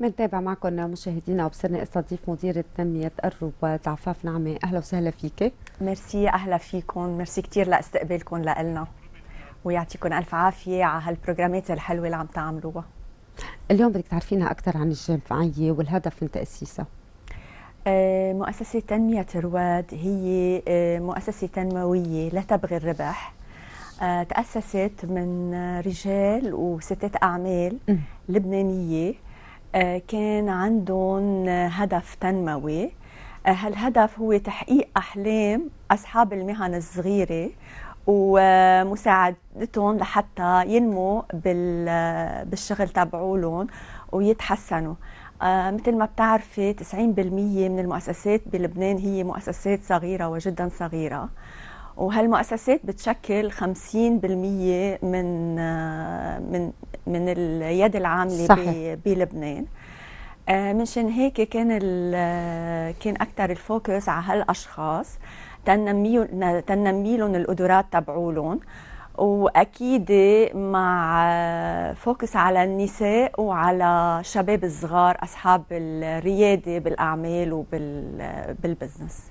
منتابع معكم مشاهدينا وبصرنا استضيف مديرة تنمية الرواد عفاف نعمة أهلا وسهلا فيك ميرسي أهلا فيكم ميرسي كثير لاستقبالكم لإلنا ويعطيكم ألف عافية على هالبروجرامات الحلوة اللي عم تعملوها اليوم بدك تعرفينا أكثر عن الجمعية والهدف من تأسيسها آه، مؤسسة تنمية رواد هي آه، مؤسسة تنموية لا تبغي الربح آه، تأسست من رجال وستات أعمال لبنانية آه، كان عندهم هدف تنموي آه، هالهدف هو تحقيق أحلام أصحاب المهن الصغيرة ومساعدتهم لحتى ينموا بالشغل تبعولهم ويتحسنوا آه، مثل ما بتعرفي 90% من المؤسسات بلبنان هي مؤسسات صغيرة وجدا صغيرة وهالمؤسسات بتشكل 50% من من من اليد العامله صحيح. بلبنان آه، منشان هيك كان كان اكثر الفوكس على هالاشخاص تنمي تنمي لهم القدرات تبعولهم واكيد مع فوكس على النساء وعلى شباب الصغار اصحاب الرياده بالاعمال وبالبزنس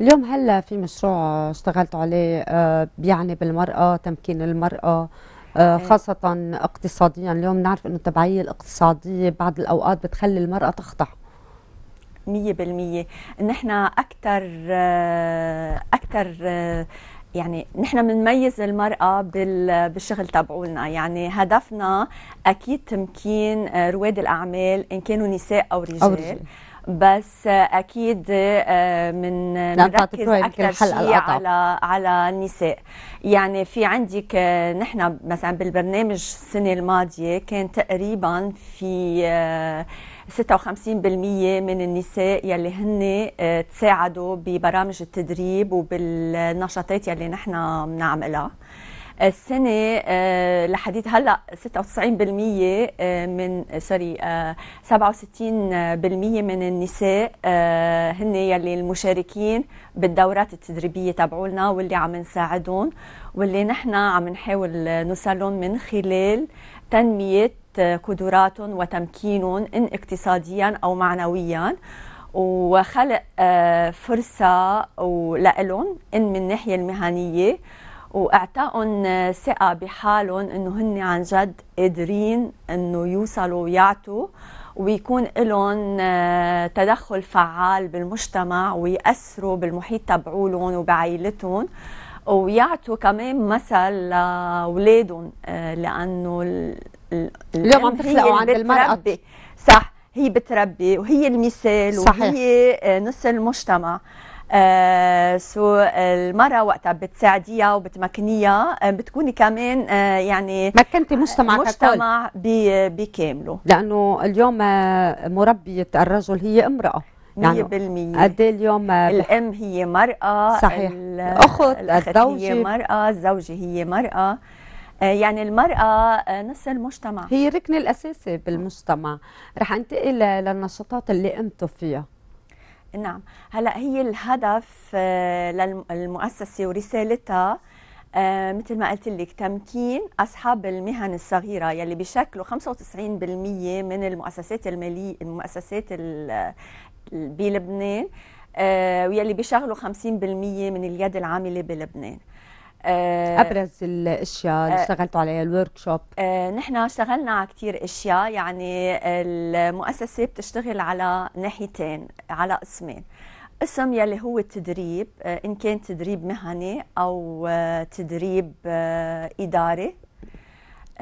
اليوم هلا في مشروع اشتغلتوا عليه آه، بيعني بالمرأة تمكين المرأة آه، إيه. خاصة اقتصاديا اليوم نعرف أنه التبعية الاقتصادية بعض الأوقات بتخلي المرأة تخضع مية بالمية نحن أكثر آه، أكثر آه، يعني نحن بنميز المرأة بالشغل تبعولنا يعني هدفنا أكيد تمكين آه، رواد الأعمال إن كانوا نساء أو رجال, أو رجال. بس اكيد آه، من نركز اكثر شيء على على النساء يعني في عندك آه، نحن مثلا بالبرنامج السنه الماضيه كان تقريبا في 56% من النساء يلي هن آه، تساعدوا ببرامج التدريب وبالنشاطات يلي نحن بنعملها السنة آه، لحديث هلا 96% آه، من سوري 67% من النساء هن يلي المشاركين بالدورات التدريبية تبعولنا واللي عم نساعدهم واللي نحن عم نحاول نوصلهم من خلال تنمية قدراتهم وتمكينهم إن اقتصاديا أو معنويا وخلق آه، فرصة لهم إن من الناحية المهنية واعطائهم آه، ثقه بحالهم انه هن عن جد قادرين انه يوصلوا ويعطوا ويكون لهم آه، تدخل فعال بالمجتمع ويأثروا بالمحيط تبعولهم وبعائلتهم ويعطوا كمان مثل لاولادهم آه، لانه اليوم عم تخلقوا عند المرأة صح هي بتربي وهي المثال صحيح. وهي آه، نص المجتمع آه سو المرأة وقتها بتساعديها وبتمكنيها آه، بتكوني كمان آه يعني مكنتي مجتمع مجتمع بكامله لأنه اليوم مربية الرجل هي امرأة يعني 100% قد إيه اليوم الام هي مرأة صحيح الاخت الزوجة هي مرأة الزوجة هي مرأة آه، يعني المرأة آه، نص المجتمع هي ركن الأساسي بالمجتمع رح أنتقل للنشاطات اللي أنتم فيها نعم هلا هي الهدف آه، للمؤسسة ورسالتها مثل ما قلت لك تمكين أصحاب المهن الصغيرة يلي بيشكلوا 95% من المؤسسات المالية المؤسسات بلبنان آه، ويلي بيشغلوا 50% من اليد العامله بلبنان آه، ابرز الاشياء اللي آه، اشتغلتوا عليها الورك شوب نحن اشتغلنا على كثير اشياء يعني المؤسسه بتشتغل على ناحيتين على قسمين قسم يلي هو التدريب ان كان تدريب مهني او تدريب اداري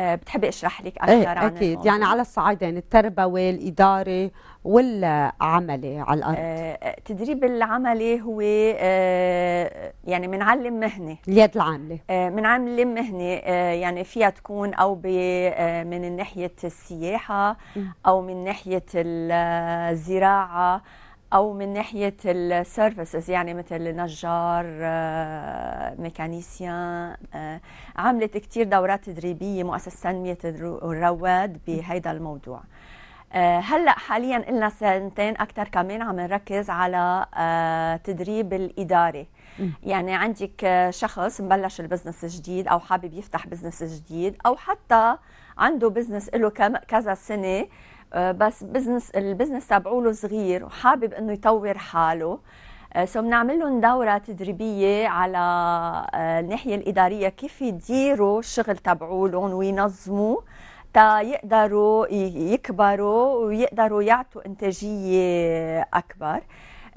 آه، بتحبي اشرح لك إيه، اكثر ايه عن اكيد يعني على الصعيدين يعني التربوي الاداري والعملي على الارض أه, آه، تدريب العملي هو أه يعني بنعلم مهنه اليد العامله بنعلم آه، مهنه أه يعني فيها تكون او أه من ناحيه السياحه او من ناحيه الزراعه او من ناحيه السيرفيسز يعني مثل نجار آه، ميكانيسيان آه، عملت كثير دورات تدريبيه مؤسسه تنميه الرواد بهذا الموضوع آه، هلا حاليا لنا سنتين اكثر كمان عم نركز على تدريب الاداري يعني عندك شخص مبلش البزنس جديد او حابب يفتح بزنس جديد او حتى عنده بزنس له كذا سنه آه، بس بزنس البزنس تبعوله صغير وحابب انه يطور حاله سو آه، بنعمل لهم دورة تدريبية على آه، الناحية الإدارية كيف يديروا الشغل تبعولهم وينظموه تا يقدروا يكبروا ويقدروا يعطوا إنتاجية أكبر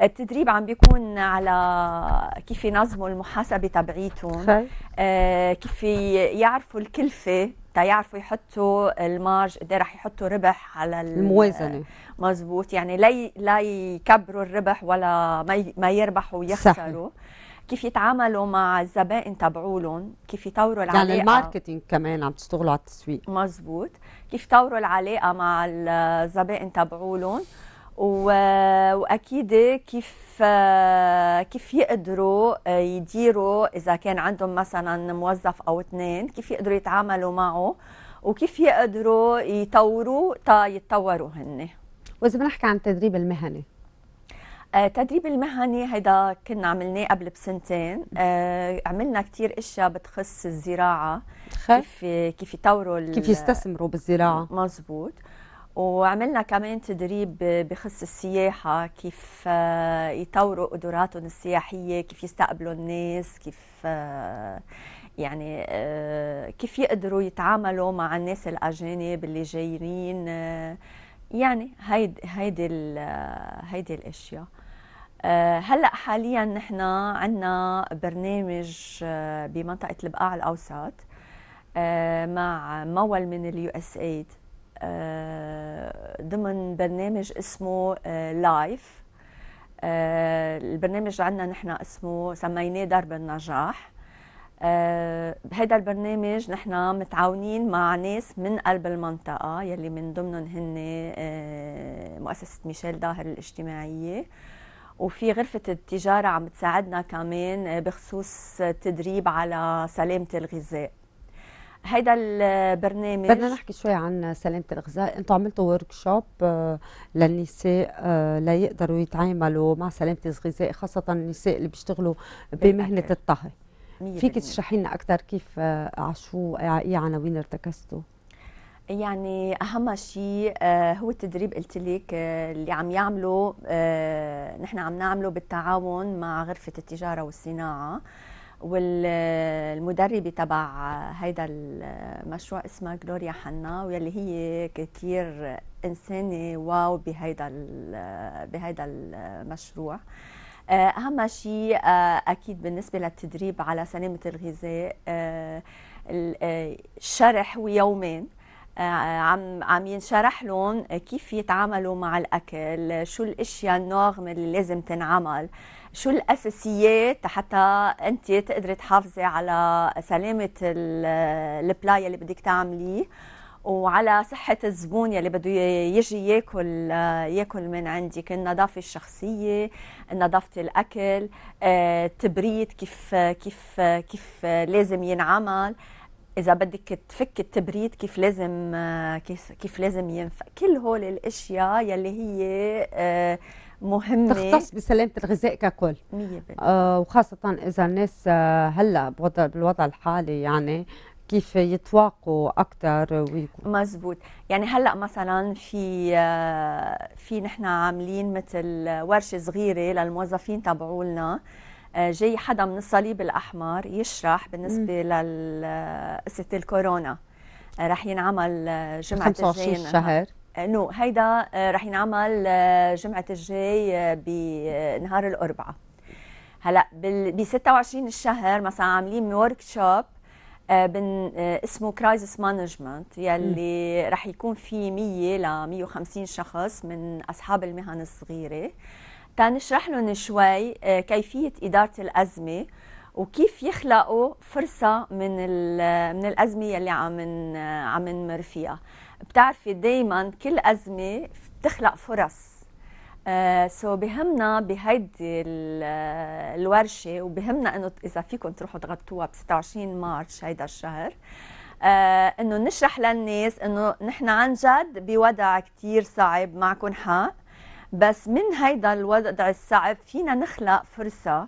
التدريب عم بيكون على كيف ينظموا المحاسبة تبعيتهم آه كيف يعرفوا الكلفة تيعرفوا يحطوا المارج قد إيه رح يحطوا ربح على الموازنه مزبوط يعني لا لا يكبروا الربح ولا ما ما يربحوا ويخسروا صحيح. كيف يتعاملوا مع الزبائن تبعولهم كيف يطوروا يعني العلاقه يعني الماركتينج كمان عم تشتغلوا على التسويق مزبوط كيف يطوروا العلاقه مع الزبائن تبعولهم واكيد كيف كيف يقدروا يديروا اذا كان عندهم مثلا موظف او اثنين كيف يقدروا يتعاملوا معه وكيف يقدروا يطوروا تا يتطوروا هن واذا بنحكي عن التدريب المهني آه، التدريب المهني هيدا كنا عملناه قبل بسنتين آه، عملنا كثير اشياء بتخص الزراعه خير. كيف كيف يطوروا كيف يستثمروا بالزراعه مزبوط وعملنا كمان تدريب بخص السياحة كيف آه، يطوروا قدراتهم السياحية كيف يستقبلوا الناس كيف آه، يعني آه، كيف يقدروا يتعاملوا مع الناس الأجانب اللي جايين يعني هيدي هيدي هيدي الأشياء هلا حاليا نحن عندنا برنامج بمنطقة البقاع الأوسط مع مول من اليو اس ايد آه، ضمن برنامج اسمه لايف آه، آه، البرنامج عندنا نحن اسمه سميناه درب النجاح بهذا البرنامج نحن متعاونين مع ناس من قلب المنطقة يلي من ضمنهم هن مؤسسة ميشيل ظاهر الاجتماعية وفي غرفة التجارة عم تساعدنا كمان بخصوص تدريب على سلامة الغذاء هيدا البرنامج بدنا نحكي شوي عن سلامه الغذاء انتم عملتوا ورك شوب آه، للنساء آه، ليقدروا يتعاملوا مع سلامه الغذاء خاصه النساء اللي بيشتغلوا بمهنه الطهي فيك تشرحي لنا اكثر كيف آه، على شو ايه عناوين ارتكزتوا يعني اهم شيء هو التدريب قلت لك اللي عم يعمله نحن عم نعمله بالتعاون مع غرفه التجاره والصناعه والمدربه تبع هيدا المشروع اسمها جلوريا حنا واللي هي كثير انسانه واو بهيدا بهيدا المشروع آه، اهم شيء آه، اكيد بالنسبه للتدريب على سلامه الغذاء آه، الشرح ويومين عم عم ينشرح لهم كيف يتعاملوا مع الاكل شو الاشياء النورم اللي لازم تنعمل شو الاساسيات حتى انت تقدري تحافظي على سلامه البلاي اللي بدك تعمليه وعلى صحة الزبون يلي بده يجي ياكل ياكل من عندك النظافة الشخصية، نظافة الأكل، آه، التبريد كيف كيف كيف لازم ينعمل، إذا بدك تفك التبريد كيف لازم آه، كيف لازم ينفك، كل هول الأشياء يلي هي آه، مهمه تختص بسلامه الغذاء ككل 100% آه وخاصه اذا الناس آه، هلا بالوضع الحالي يعني كيف يتواقوا اكثر ويكون مزبوط يعني هلا مثلا في آه، في نحن عاملين مثل ورشه صغيره للموظفين تبعولنا آه، جاي حدا من الصليب الاحمر يشرح بالنسبه لقصه الكورونا رح ينعمل جمعه 25 شهر نو هيدا آه، رح ينعمل آه، جمعة الجاي آه، بنهار الأربعاء هلا ب 26 الشهر مثلا عاملين ورك شوب بن اسمه كرايزس مانجمنت يلي رح يكون في 100 ل 150 شخص من اصحاب المهن الصغيره تنشرح لهم شوي كيفيه اداره الازمه وكيف يخلقوا فرصه من من الازمه يلي عم عم نمر فيها بتعرفي دايما كل ازمه بتخلق فرص سو آه، so بهمنا بهيدي آه، الورشه وبهمنا انه اذا فيكم تروحوا تغطوها ب 26 مارس هيدا الشهر آه، انه نشرح للناس انه نحن عن جد بوضع كثير صعب معكم حق بس من هيدا الوضع الصعب فينا نخلق فرصه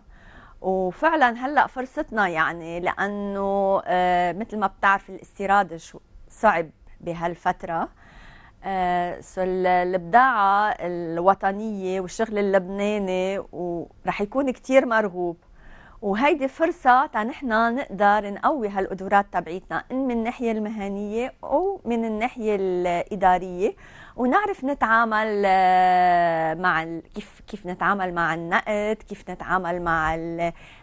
وفعلا هلا فرصتنا يعني لانه آه، مثل ما بتعرف الاستيراد صعب بهالفتره سو آه، البضاعة الوطنية والشغل اللبناني ورح يكون كتير مرغوب وهيدي فرصة نحن نقدر نقوي هالقدرات تبعيتنا إن من الناحية المهنية أو من الناحية الإدارية ونعرف نتعامل آه، مع كيف كيف نتعامل مع النقد، كيف نتعامل مع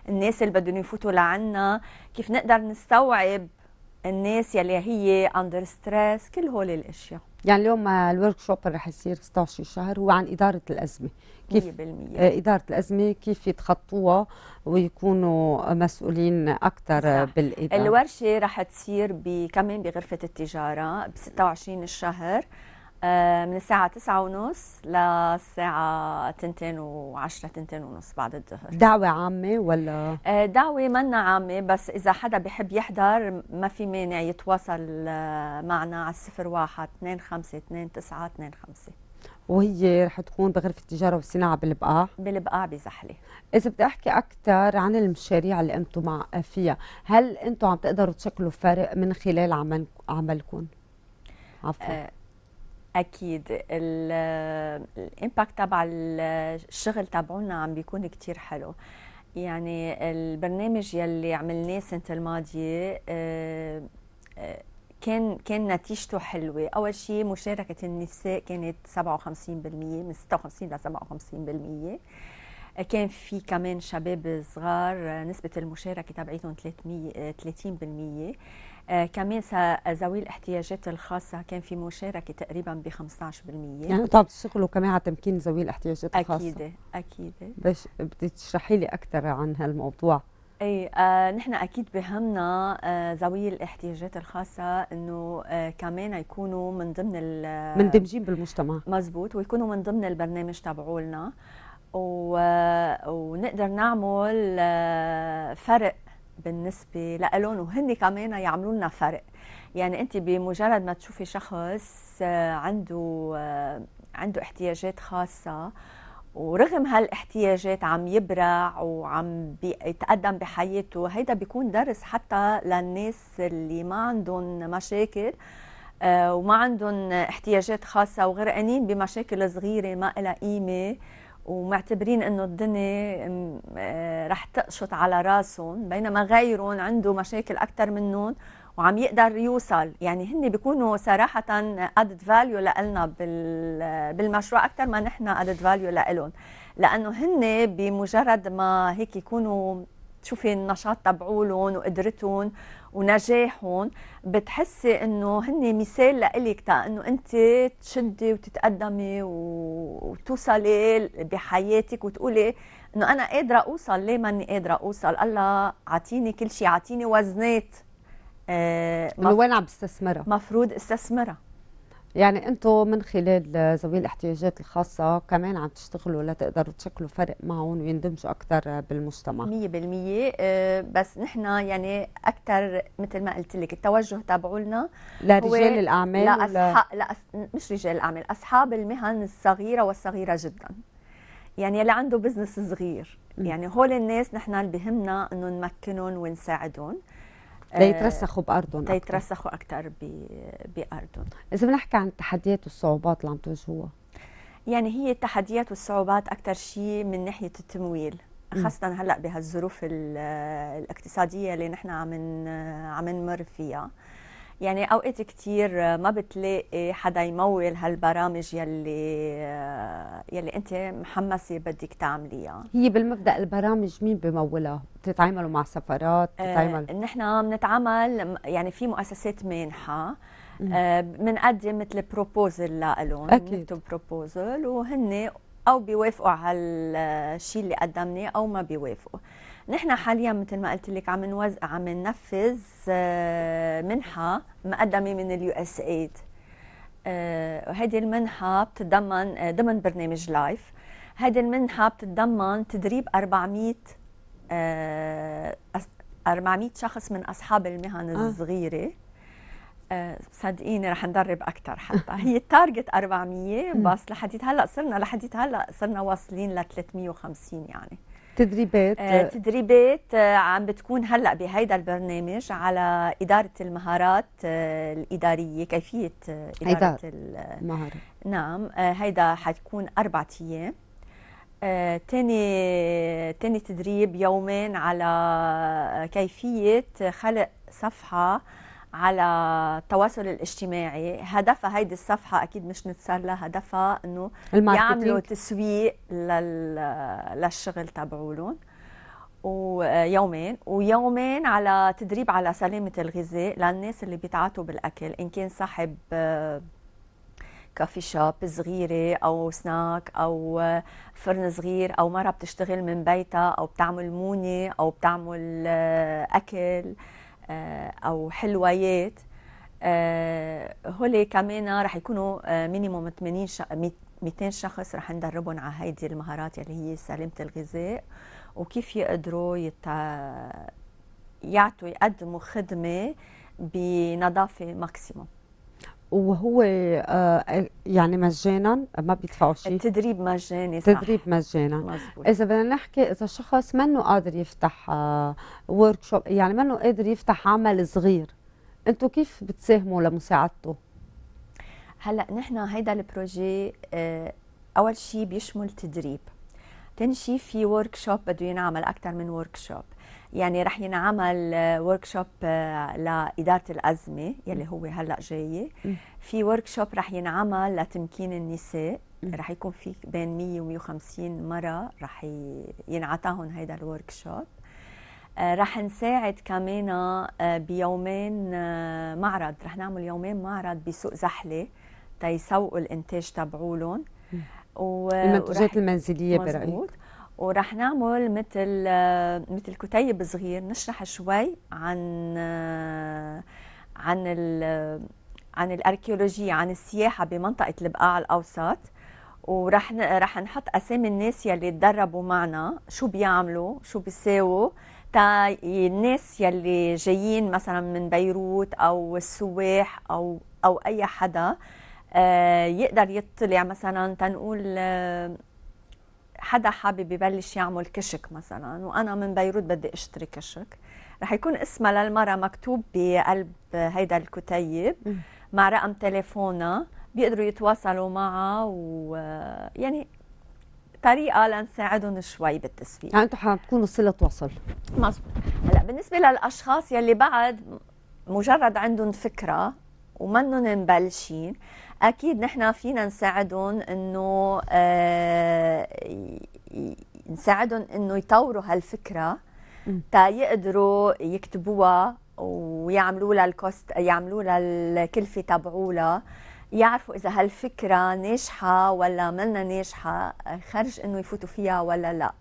الناس اللي بدهم يفوتوا لعنا، كيف نقدر نستوعب الناس يلي هي اندر ستريس كل هول الاشياء يعني اليوم الورك شوب رح يصير 16 شهر هو عن اداره الازمه كيف 100% آه، اداره الازمه كيف يتخطوها ويكونوا مسؤولين اكثر بالاداره الورشه رح تصير كمان بغرفه التجاره ب 26 الشهر آه، من الساعة تسعة ونص لساعة تنتين وعشرة تنتين ونص بعد الظهر دعوة عامة ولا؟ آه، دعوة منا عامة بس إذا حدا بيحب يحضر ما في مانع يتواصل آه، معنا على الصفر واحد اثنين خمسة اثنين تسعة اثنين خمسة وهي رح تكون بغرفة التجارة والصناعة بالبقاع بالبقاع بزحلة إذا بدي أحكي أكثر عن المشاريع اللي أنتم مع فيها هل أنتم عم تقدروا تشكلوا فرق من خلال عمل عملكم؟ عفوا أه اكيد الامباكت تبع الشغل تبعونا عم بيكون كتير حلو يعني البرنامج يلي عملناه السنه الماضيه آه، آه، كان كان نتيجته حلوه اول شيء مشاركه النساء كانت 57% من 56 ل 57% كان في كمان شباب صغار نسبة المشاركة تبعيتهم 300 30% آه كمان ذوي الاحتياجات الخاصة كان في مشاركة تقريبا ب 15% يعني انتوا الشغل وكمان كمان على تمكين ذوي الاحتياجات الخاصة أكيد أكيد بس بدي تشرحي لي أكثر عن هالموضوع إيه آه نحن اكيد بهمنا آه ذوي الاحتياجات الخاصه انه آه كمان يكونوا من ضمن مندمجين بالمجتمع مزبوط ويكونوا من ضمن البرنامج تبعولنا و... ونقدر نعمل آه، فرق بالنسبة لألون وهن كمان يعملوا لنا فرق يعني أنت بمجرد ما تشوفي شخص آه، عنده آه، عنده احتياجات خاصة ورغم هالاحتياجات عم يبرع وعم بيتقدم بحياته هيدا بيكون درس حتى للناس اللي ما عندهم مشاكل وما عندهم احتياجات خاصة وغرقانين بمشاكل صغيرة ما لها قيمة ومعتبرين انه الدنيا آه، رح تقشط على راسهم بينما غيرهم عنده مشاكل اكثر منهم وعم يقدر يوصل يعني هن بيكونوا صراحة ادد فاليو لنا بالمشروع أكثر ما نحن ادد فاليو لهم لأنه هن بمجرد ما هيك يكونوا تشوفي النشاط تبعولهم وقدرتهم ونجاحهم بتحسي انه هن مثال لإلك تا انه انت تشدي وتتقدمي وتوصلي بحياتك وتقولي انه انا قادره اوصل ليه ماني قادره اوصل الله عطيني كل شيء عطيني وزنات آه وين عم بستثمرها مفروض استثمرها يعني انتم من خلال ذوي الاحتياجات الخاصه كمان عم تشتغلوا لتقدروا تشكلوا فرق معهم ويندمجوا اكثر بالمجتمع 100% آه، بس نحن يعني اكثر مثل ما قلت لك التوجه تبعولنا لرجال الاعمال لأصحاب لا مش رجال الاعمال اصحاب المهن الصغيره والصغيره جدا يعني اللي عنده بزنس صغير يعني هول الناس نحن اللي بهمنا انه نمكنهم ونساعدهم ليترسخوا آه، بارضهم ليترسخوا اكثر بارضهم اذا بنحكي عن التحديات والصعوبات اللي عم تواجهوها يعني هي التحديات والصعوبات اكثر شيء من ناحيه التمويل خاصة هلا بهالظروف الاقتصادية اللي نحن عم عم نمر فيها يعني اوقات كثير ما بتلاقي حدا يمول هالبرامج يلي يلي انت محمسه بدك تعمليها هي بالمبدا البرامج مين بمولها بتتعاملوا مع سفرات بتتعاملوا آه نحن بنتعامل يعني في مؤسسات مانحه آه، بنقدم آه مثل بروبوزل لهم نكتب بروبوزل وهن او بيوافقوا على الشيء اللي قدمناه او ما بيوافقوا نحن حاليا مثل ما قلت لك عم نوز عم ننفذ آه، منحه مقدمه من اليو اس ايد وهذه المنحه بتتضمن آه، ضمن برنامج لايف هذه المنحه بتتضمن تدريب 400 400 آه، شخص من اصحاب المهن الصغيره صدقيني رح ندرب اكثر حتى هي التارجت 400 بس لحديت هلا صرنا لحديت هلا صرنا واصلين ل 350 يعني تدريبات آه تدريبات آه عم بتكون هلا بهيدا البرنامج على اداره المهارات آه الاداريه كيفيه آه، اداره المهارات نعم آه، هيدا حتكون اربع ايام آه، تاني تاني تدريب يومين على كيفيه خلق صفحه على التواصل الاجتماعي هدفها هيدي الصفحة أكيد مش نتسلى هدفها أنه يعملوا تسويق للشغل تبعولهم ويومين ويومين على تدريب على سلامة الغذاء للناس اللي بيتعاطوا بالأكل إن كان صاحب كافي شوب صغيرة أو سناك أو فرن صغير أو مرة بتشتغل من بيتها أو بتعمل مونة أو بتعمل آه، أكل آه، او حلويات آه، هولي كمان رح يكونوا مينيموم 80 200 شخص رح ندربهم على هيدي المهارات اللي هي سلامه الغذاء وكيف يقدروا يتع... يعطوا يقدموا خدمه بنظافه ماكسيموم وهو آه، يعني مجانا ما بيدفعوا شيء التدريب مجاني صح تدريب مجانا اذا بدنا نحكي اذا شخص منه قادر يفتح ورك آه، شوب يعني منه قادر يفتح عمل صغير انتم كيف بتساهموا لمساعدته هلا نحن هيدا البروجي آه، اول شيء بيشمل تدريب تاني شيء في ورك شوب بده ينعمل اكثر من ورك شوب يعني رح ينعمل ورك آه، شوب آه، لاداره الازمه يلي هو هلا جايه في ورك شوب رح ينعمل لتمكين النساء رح يكون في بين 100 و 150 مره رح ينعطاهم هيدا الورك شوب آه، رح نساعد كمان بيومين معرض رح نعمل يومين معرض بسوق زحله تيسوقوا الانتاج تبعولهم و... المنتجات المنزليه برأيك وراح نعمل مثل مثل كتيب صغير نشرح شوي عن عن عن الاركيولوجيا عن السياحه بمنطقه البقاع الاوسط وراح راح نحط اسامي الناس يلي تدربوا معنا شو بيعملوا شو بيساووا تا الناس يلي جايين مثلا من بيروت او السواح او او اي حدا آه، يقدر يطلع مثلا تنقول آه، حدا حابب يبلش يعمل كشك مثلا وانا من بيروت بدي اشتري كشك رح يكون اسمها للمرأة مكتوب بقلب هيدا الكتيب مع رقم تليفونها بيقدروا يتواصلوا معها ويعني طريقه لنساعدهم شوي بالتسويق يعني انتم حتكونوا صله وصل مزبوط هلا بالنسبه للاشخاص يلي بعد مجرد عندهم فكره ومنهم مبلشين اكيد نحن فينا نساعدهم انه آه، نساعدهم انه يطوروا هالفكره تا يقدروا يكتبوها ويعملوا لها الكوست يعملوا لها الكلفه تبعولها يعرفوا اذا هالفكره ناجحه ولا منا ناجحه خرج انه يفوتوا فيها ولا لا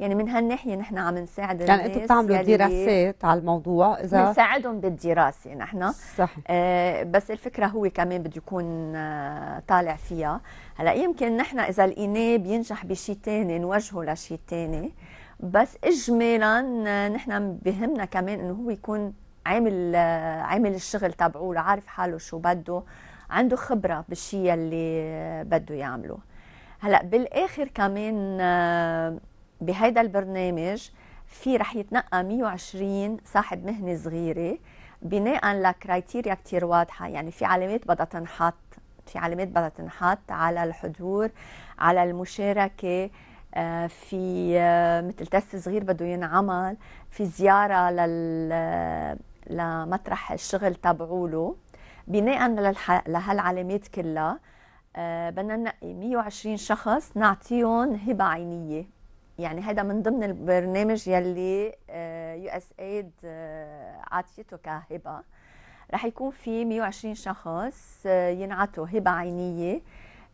يعني من هالناحيه نحن عم نساعد يعني الناس يعني انتم بتعملوا دراسات على الموضوع اذا بنساعدهم بالدراسه نحن صح آه بس الفكره هو كمان بده يكون آه طالع فيها هلا يمكن نحن اذا لقيناه بينجح بشيء ثاني نوجهه لشيء ثاني بس اجمالا آه، نحن بهمنا كمان انه هو يكون عامل آه، عامل الشغل تبعه عارف حاله شو بده عنده خبره بالشيء اللي آه، بده يعمله هلا بالاخر كمان بهيدا البرنامج في رح يتنقى 120 صاحب مهنه صغيره بناء لكرايتيريا كتير واضحه يعني في علامات بدها تنحط في علامات بدها تنحط على الحضور على المشاركه آه، في آه، مثل تست صغير بده ينعمل في زياره لل آه، لمطرح الشغل تبعوله بناء لهالعلامات كلها بدنا ننقي 120 شخص نعطيهم هبه عينيه يعني هذا من ضمن البرنامج يلي آه، يو اس ايد آه، عطيته كهبه رح يكون في 120 شخص آه، ينعطوا هبه عينيه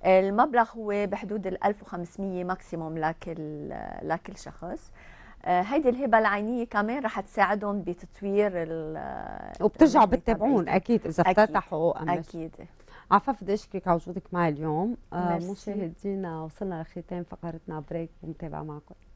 المبلغ هو بحدود ال 1500 ماكسيموم لكل لكل شخص هيدي الهبه العينيه كمان رح تساعدهم بتطوير وبترجعوا بتتابعون اكيد اذا افتتحوا اكيد, أكيد. عففت اشكرك على وجودك معي اليوم آه، مشاهدينا وصلنا لختام فقرتنا بريك ومتابعه معكم